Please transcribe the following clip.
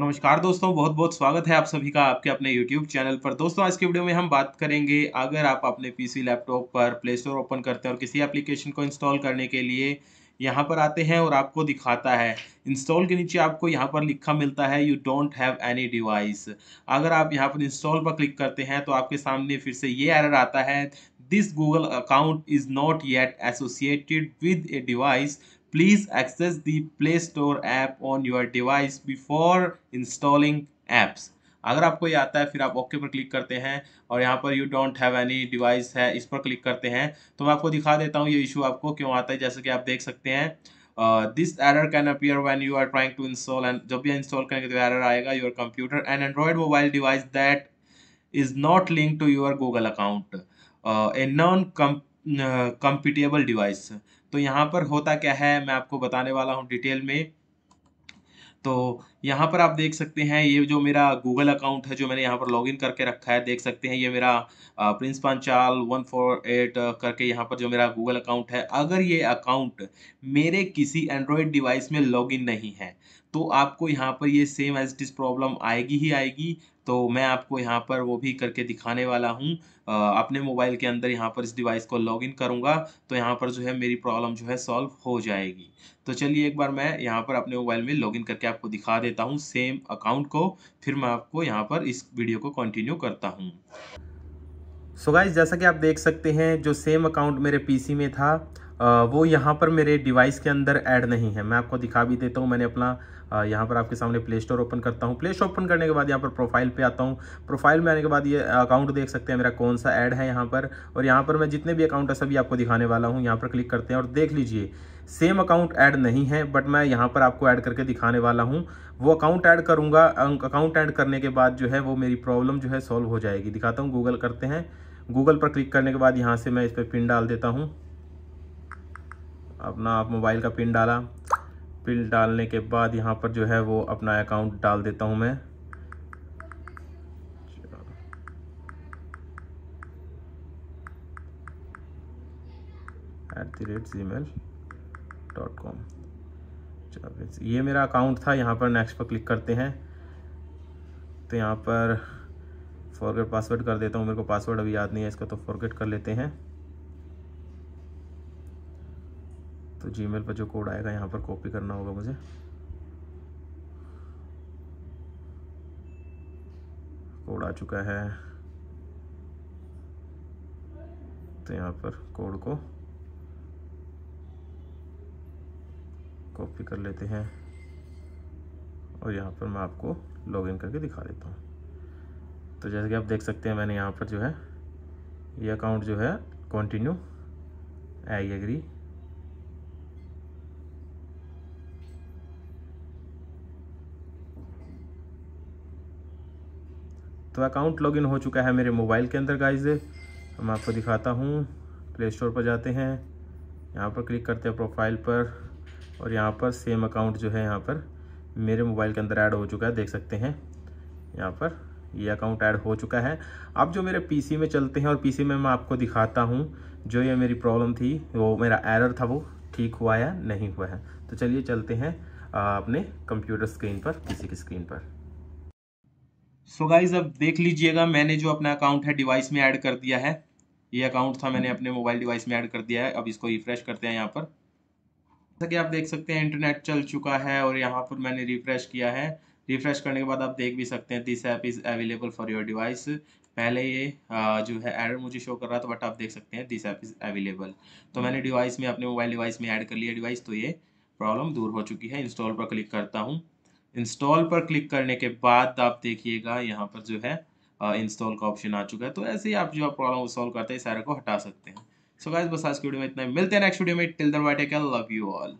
नमस्कार दोस्तों बहुत बहुत स्वागत है आप सभी का आपके अपने YouTube चैनल पर दोस्तों आज के वीडियो में हम बात करेंगे अगर आप अपने पीसी लैपटॉप पर प्ले स्टोर ओपन करते हैं और किसी एप्लीकेशन को इंस्टॉल करने के लिए यहाँ पर आते हैं और आपको दिखाता है इंस्टॉल के नीचे आपको यहाँ पर लिखा मिलता है you don't have any device अगर आप यहाँ पर इंस्टॉल पर क्लिक करते हैं तो आपके सामने फिर से ये एरर आता है this Google account is not yet associated with a device Please access the Play Store app on your device before installing apps. अगर आपको ये आता है फिर आप ओके पर क्लिक करते हैं और यहाँ पर you don't have any device है इस पर क्लिक करते हैं तो मैं आपको दिखा देता हूँ ये इशू आपको क्यों आता है जैसे कि आप देख सकते हैं this error can appear when you are trying to install and जब भी इंस्टॉल करेंगे तो एरर आएगा your computer and Android mobile device that is not link to your Google account a non compatible device तो यहाँ पर होता क्या है मैं आपको बताने वाला हूँ डिटेल में तो यहाँ पर आप देख सकते हैं ये जो मेरा गूगल अकाउंट है जो मैंने यहाँ पर लॉगिन करके रखा है देख सकते हैं ये मेरा Prince Panchal one four eight करके यहाँ पर जो मेरा गूगल अकाउंट है अगर ये अकाउंट मेरे किसी एंड्रॉयड डिवाइस में लॉगिन नहीं है तो आपको यहाँ पर ये सेम एज इज प्रॉब्लम आएगी ही आएगी तो मैं आपको यहाँ पर वो भी करके दिखाने वाला हूँ अपने मोबाइल के अंदर यहाँ पर इस डिवाइस को लॉगिन करूँगा तो यहाँ पर जो है मेरी प्रॉब्लम जो है सॉल्व हो जाएगी तो चलिए एक बार मैं यहाँ पर अपने मोबाइल में लॉगिन करके आपको दिखा देता हूँ सेम अकाउंट को फिर मैं आपको यहाँ पर इस वीडियो को कंटिन्यू करता हूँ सो so गाइज जैसा कि आप देख सकते हैं जो सेम अकाउंट मेरे पीसी में था वो यहाँ पर मेरे डिवाइस के अंदर ऐड नहीं है मैं आपको दिखा भी देता हूँ मैंने अपना यहाँ पर आपके सामने प्ले स्टोर ओपन करता हूँ प्ले स्टोर ओपन करने के बाद यहाँ पर प्रोफाइल पे आता हूँ प्रोफाइल में आने के बाद ये अकाउंट देख सकते हैं मेरा कौन सा ऐड है यहाँ पर और यहाँ पर मैं जितने भी अकाउंट है सभी आपको दिखाने वाला हूँ यहाँ पर क्लिक करते हैं और देख लीजिए सेम अकाउंट ऐड नहीं है बट मैं यहाँ पर आपको ऐड करके दिखाने वाला हूँ वो अकाउंट ऐड करूँगा अकाउंट ऐड करने के बाद जो है वो मेरी प्रॉब्लम जो है सॉल्व हो जाएगी दिखाता हूँ गूगल करते हैं गूगल पर क्लिक करने के बाद यहाँ से मैं इस पर पिन डाल देता हूँ अपना आप मोबाइल का पिन डाला पिन डालने के बाद यहाँ पर जो है वो अपना अकाउंट डाल देता हूँ मैं at the rate Gmail dot com ये मेरा अकाउंट था यहाँ पर नेक्स्ट पर क्लिक करते हैं तो यहाँ पर फॉरगेट पासवर्ड कर देता हूँ मेरे को पासवर्ड अभी याद नहीं है इसको तो फॉरगेट कर लेते हैं तो जी पर जो कोड आएगा यहाँ पर कॉपी करना होगा मुझे कोड आ चुका है तो यहाँ पर कोड को कॉपी कर लेते हैं और यहाँ पर मैं आपको लॉगिन करके दिखा देता हूँ तो जैसे कि आप देख सकते हैं मैंने यहाँ पर जो है ये अकाउंट जो है कंटिन्यू आई एग्री तो अकाउंट लॉगिन हो चुका है मेरे मोबाइल के अंदर गाइज मैं आपको दिखाता हूँ प्ले स्टोर पर जाते हैं यहाँ पर क्लिक करते हैं प्रोफाइल पर और यहाँ पर सेम अकाउंट जो है यहाँ पर मेरे मोबाइल के अंदर ऐड हो चुका है देख सकते हैं यहाँ पर ये अकाउंट ऐड हो चुका है अब जो मेरे पीसी में चलते हैं और पीसी में मैं आपको दिखाता हूँ जो ये मेरी प्रॉब्लम थी वो मेरा एरर था वो ठीक हुआ या नहीं हुआ है तो चलिए चलते हैं अपने कंप्यूटर स्क्रीन पर पीसी की स्क्रीन पर सो so गाइज अब देख लीजिएगा मैंने जो अपना अकाउंट है डिवाइस में ऐड कर दिया है ये अकाउंट था मैंने अपने मोबाइल डिवाइस में ऐड कर दिया है अब इसको रिफ्रेश करते हैं यहाँ पर जैसा कि आप देख सकते हैं इंटरनेट चल चुका है और यहाँ पर मैंने रिफ्रेश किया है रिफ्रेश करने के बाद आप देख भी सकते हैं this app is available for your device पहले ये जो है एड मुझे शो कर रहा था बट आप देख सकते हैं दिस ऐप इज़ अवेलेबल तो मैंने डिवाइस में अपने मोबाइल डिवाइस में ऐड कर लिया डिवाइस तो ये प्रॉब्लम दूर हो चुकी है इंस्टॉल पर क्लिक करता हूँ इंस्टॉल पर क्लिक करने के बाद आप देखिएगा यहाँ पर जो है इंस्टॉल का ऑप्शन आ चुका है तो ऐसे ही आप जो प्रॉब्लम को सॉल्व करते हैं सारे को हटा सकते हैं सो गाइस बस आज की वीडियो में इतना मिलते हैं नेक्स्ट वीडियो में till then bye take love you all